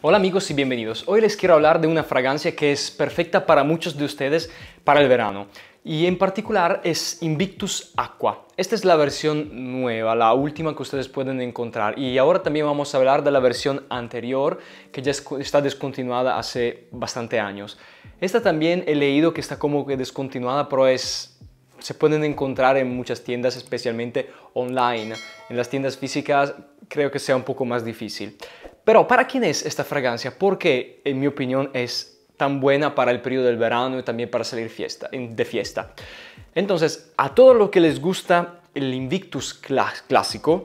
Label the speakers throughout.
Speaker 1: Hola amigos y bienvenidos. Hoy les quiero hablar de una fragancia que es perfecta para muchos de ustedes para el verano y en particular es Invictus Aqua. Esta es la versión nueva, la última que ustedes pueden encontrar y ahora también vamos a hablar de la versión anterior que ya está descontinuada hace bastante años. Esta también he leído que está como que descontinuada pero es se pueden encontrar en muchas tiendas, especialmente online. En las tiendas físicas creo que sea un poco más difícil. Pero ¿para quién es esta fragancia? Porque, en mi opinión, es tan buena para el periodo del verano y también para salir fiesta, de fiesta. Entonces, a todos los que les gusta el Invictus clásico,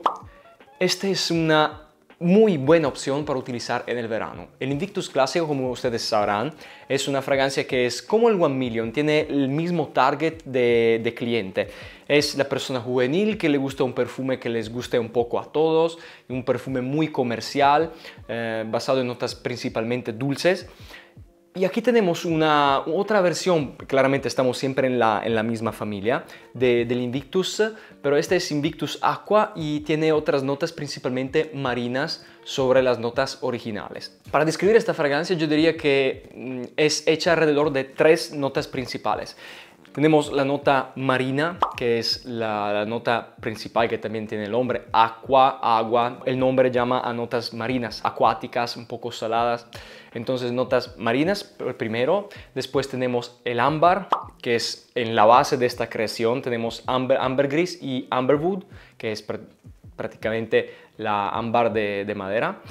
Speaker 1: este es una muy buena opción para utilizar en el verano. El Invictus Clásico, como ustedes sabrán, es una fragancia que es como el One Million, tiene el mismo target de, cliente. Es la persona juvenil que le gusta un perfume que les guste un poco a todos, un perfume muy comercial, eh, basado en notas principalmente dulces y aquí tenemos una otra versión, claramente estamos siempre en la, misma familia, del Invictus, pero este es Invictus Aqua y tiene otras notas principalmente marinas sobre las notas originales. Para describir esta fragancia yo diría que mm, es hecha alrededor de tres notas principales. Tenemos la nota marina, que es la, nota principal que también tiene el nombre, aqua, agua. El nombre llama a notas marinas, acuáticas, un poco saladas. Entonces notas marinas primero, después tenemos el ámbar, que es en la base de esta creación, tenemos amber, gris y amberwood, que es prácticamente la ámbar de, de madera.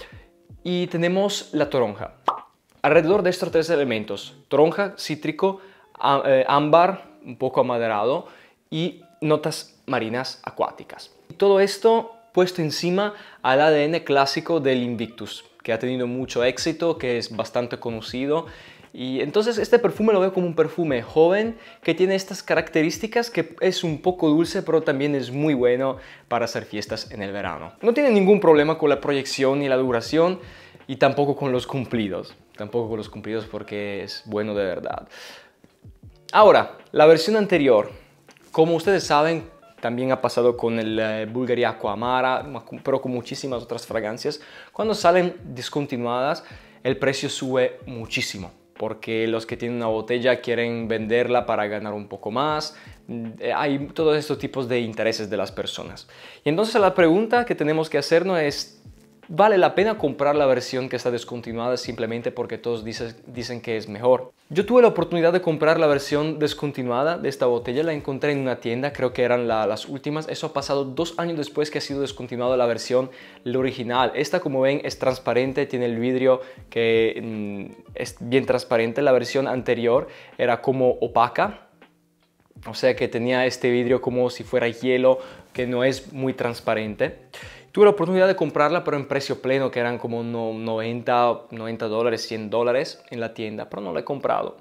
Speaker 1: Y tenemos la toronja. Alrededor de estos tres elementos, toronja, cítrico, eh, ámbar un poco amaderado y notas marinas acuáticas. Todo esto puesto encima al ADN clásico del Invictus, que ha tenido mucho éxito, que es bastante conocido. Y entonces este perfume lo veo como un perfume joven que tiene estas características que es un poco dulce pero también es muy bueno para hacer fiestas en el verano. No tiene ningún problema con la proyección y la duración y tampoco con los cumplidos. Tampoco con los cumplidos porque es bueno de verdad. Ahora, la versión anterior, como ustedes saben, también ha pasado con el Bulgari eh, Bulgaria Aquamara, pero con muchísimas otras fragancias. Cuando salen discontinuadas, el precio sube muchísimo porque los que tienen una botella quieren venderla para ganar un poco más. Mm, eh, hay todos estos tipos de intereses de las personas. Y entonces la pregunta que tenemos que hacernos es, vale la pena comprar la versión que está descontinuada simplemente porque todos dicen que es mejor. Yo tuve la oportunidad de comprar la versión descontinuada de esta botella, la encontré en una tienda, creo que eran las últimas. Eso ha pasado dos años después que ha sido descontinuada la versión original. Esta, como ven, es transparente, tiene el vidrio que mm, es bien transparente. La versión anterior era como opaca, o sea que tenía este vidrio como si fuera hielo, que no es muy transparente. Tuve la oportunidad de comprarla, pero en precio pleno, que eran como 90, 90 dólares, 100 dólares en la tienda, pero no la he comprado.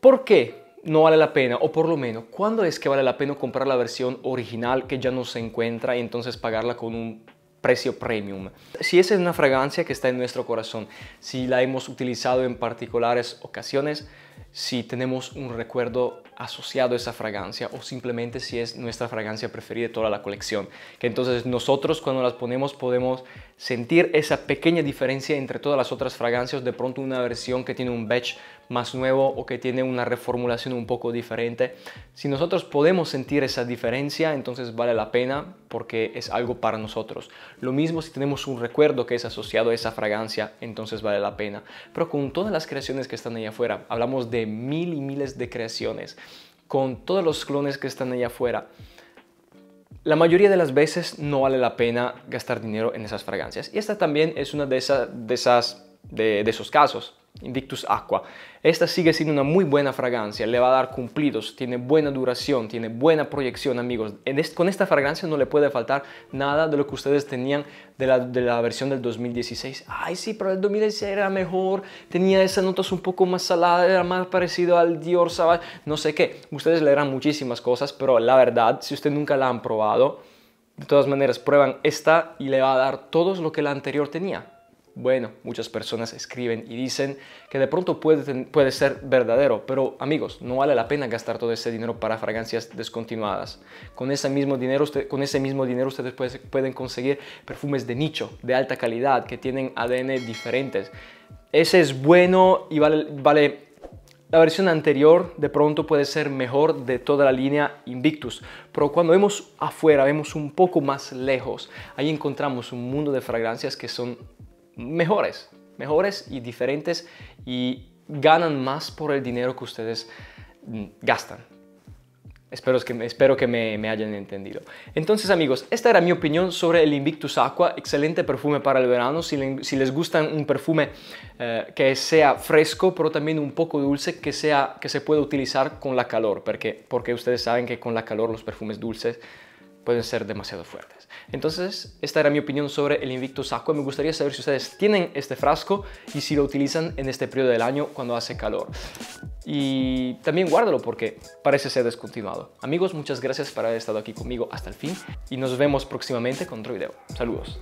Speaker 1: ¿Por qué? no vale la pena, o por lo menos, ¿cuándo es que vale la pena comprar la versión original que ya no se encuentra y entonces pagarla con un precio premium? Si esa es una fragancia que está en nuestro corazón, si la hemos utilizado en particulares ocasiones, si tenemos un recuerdo asociado a esa fragancia o simplemente si es nuestra fragancia preferida de toda la colección. Que entonces nosotros cuando las ponemos podemos sentir esa pequeña diferencia entre todas las otras fragancias, de pronto una versión que tiene un batch más nuevo o que tiene una reformulación un poco diferente. Si nosotros podemos sentir esa diferencia, entonces vale la pena porque es algo para nosotros. Lo mismo si tenemos un recuerdo que es asociado a esa fragancia, entonces vale la pena. Pero con todas las creaciones que están ahí afuera, hablamos de mil y miles de creaciones, con todos los clones que están allá afuera, la mayoría de las veces no vale la pena gastar dinero en esas fragancias. Y esta también es una de, esas, de, esas, de esos casos. Invictus Aqua. Esta sigue siendo una muy buena fragancia, le va a dar cumplidos, tiene buena duración, tiene buena proyección, amigos. Con esta fragancia no le puede faltar nada de lo que ustedes tenían de la, versión del 2016. Ay, sí, pero el 2016 era mejor, tenía esas notas un poco más saladas, era más parecido al Dior Sauvage, no sé qué. Ustedes le eran muchísimas cosas, pero la verdad, si usted nunca la han probado, de todas maneras, prueban esta y le va a dar todo lo que la anterior tenía. Bueno, muchas personas escriben y dicen que de pronto puede, puede ser verdadero, pero amigos, no vale la pena gastar todo ese dinero para fragancias descontinuadas. Con ese mismo dinero, con ese mismo dinero ustedes pueden conseguir perfumes de nicho, de alta calidad, que tienen ADN diferentes. Ese es bueno y vale, vale la versión anterior de pronto puede ser mejor de toda la línea Invictus, pero cuando vemos afuera, vemos un poco más lejos, ahí encontramos un mundo de fragancias que son mejores, mejores y diferentes y ganan más por el dinero que ustedes mm, gastan. Espero que, espero que me, hayan entendido. Entonces amigos, esta era mi opinión sobre el Invictus Aqua, excelente perfume para el verano, si, les gusta un perfume eh, que sea fresco, pero también un poco dulce, que, sea, que se pueda utilizar con la calor, porque, porque ustedes saben que con la calor los perfumes dulces pueden ser demasiado fuertes. Entonces, esta era mi opinión sobre el Invictus Aqua. Me gustaría saber si ustedes tienen este frasco y si lo utilizan en este periodo del año cuando hace calor. Y también guárdalo porque parece ser descontinuado. Amigos, muchas gracias por haber estado aquí conmigo hasta el fin y nos vemos próximamente con otro video. Saludos.